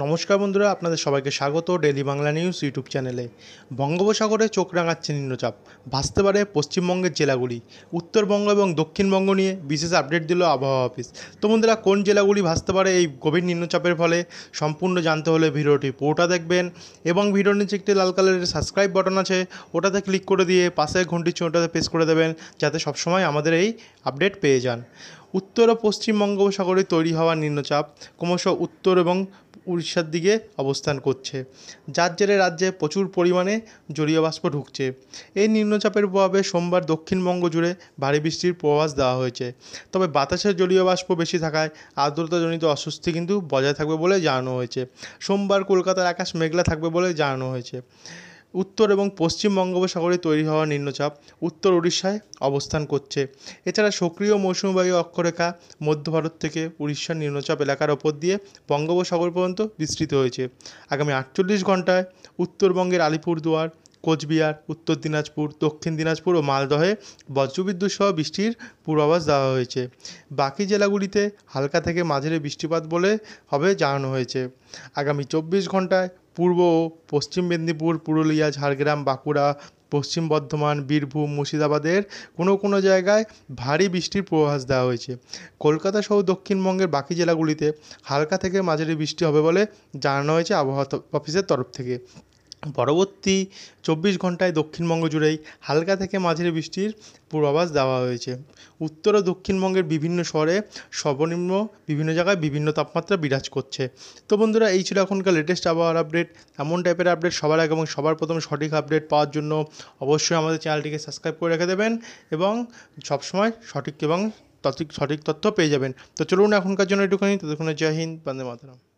নমস্কার বন্ধুরা আপনাদের সবাইকে স্বাগত ডেলি বাংলা নিউজ ইউটিউব চ্যানেলে বঙ্গোপসাগরে চোখ রাঙাচ্ছে নিম্নচাপ ভাসতে পারে পশ্চিমবঙ্গের জেলাগুলি উত্তরবঙ্গ এবং দক্ষিণবঙ্গ নিয়ে বিশেষ আপডেট দিল আবহাওয়া অফিস তো বন্ধুরা কোন জেলাগুলি ভাসতে পারে এই গভীর নিম্নচাপের ফলে সম্পূর্ণ জানতে হলে ভিডিওটি পুরোটা দেখবেন এবং ভিডিওর নিচে একটি লাল কালারের সাবস্ক্রাইব বাটন আছে ওটাতে ক্লিক করে দিয়ে পাশে ঘন্টি চিহ্নটাতে প্রেস করে দেবেন যাতে সবসময় আমাদের এই আপডেট পেয়ে যান উত্তর ও পশ্চিম বঙ্গোপসাগরে তৈরি হওয়া নিম্নচাপ ক্রমশ উত্তর এবং উড়িষ্যার দিকে অবস্থান করছে যার জেরে রাজ্যে প্রচুর পরিমাণে জলীয় বাষ্প ঢুকছে এই নিম্নচাপের প্রভাবে সোমবার দক্ষিণবঙ্গ জুড়ে ভারী বৃষ্টির প্রভাস দেওয়া হয়েছে তবে বাতাসের জলীয় বাষ্প বেশি থাকায় আর্দ্রতাজনিত অস্বস্তি কিন্তু বজায় থাকবে বলে জানানো হয়েছে সোমবার কলকাতার আকাশ মেঘলা থাকবে বলে জানানো হয়েছে উত্তর এবং পশ্চিম বঙ্গোপসাগরে তৈরি হওয়া নিম্নচাপ উত্তর উড়িষ্যায় অবস্থান করছে এছাড়া সক্রিয় মৌসুমি বায়ু অক্ষরেখা মধ্য ভারত থেকে উড়িষ্যার নিম্নচাপ এলাকার ওপর দিয়ে বঙ্গোপসাগর পর্যন্ত বিস্তৃত হয়েছে আগামী আটচল্লিশ ঘন্টায় উত্তরবঙ্গের আলিপুরদুয়ার কোচবিহার উত্তর দিনাজপুর দক্ষিণ দিনাজপুর ও মালদহে বজ্রবিদ্যুৎ সহ বৃষ্টির পূর্বাভাস দেওয়া হয়েছে বাকি জেলাগুলিতে হালকা থেকে মাঝারি বৃষ্টিপাত বলে হবে জানানো হয়েছে আগামী চব্বিশ ঘন্টায় পূর্ব ও পশ্চিম মেদিনীপুর পুরুলিয়া ঝাড়গ্রাম বাঁকুড়া পশ্চিম বর্ধমান বীরভূম মুর্শিদাবাদের কোনো কোনো জায়গায় ভারী বৃষ্টির পূর্বাভাস দেওয়া হয়েছে কলকাতা সহ দক্ষিণবঙ্গের বাকি জেলাগুলিতে হালকা থেকে মাঝারি বৃষ্টি হবে বলে জানানো হয়েছে আবহাওয়া অফিসের তরফ থেকে পরবর্তী চব্বিশ ঘন্টায় দক্ষিণবঙ্গ জুড়েই হালকা থেকে মাঝারি বৃষ্টির পূর্বাভাস দেওয়া হয়েছে উত্তর ও দক্ষিণবঙ্গের বিভিন্ন শহরে সর্বনিম্ন বিভিন্ন জায়গায় বিভিন্ন তাপমাত্রা বিরাজ করছে তো বন্ধুরা এই ছিল এখনকার লেটেস্ট আবহাওয়ার আপডেট এমন টাইপের আপডেট সবার আগে এবং সবার প্রথমে সঠিক আপডেট পাওয়ার জন্য অবশ্যই আমাদের চ্যানেলটিকে সাবস্ক্রাইব করে রেখে দেবেন এবং সবসময় সঠিক এবং সঠিক সঠিক তথ্য পেয়ে যাবেন তো চলুন এখনকার জন্য একটুখানি ততক্ষণে জয় হিন্দ বন্দে মাতরম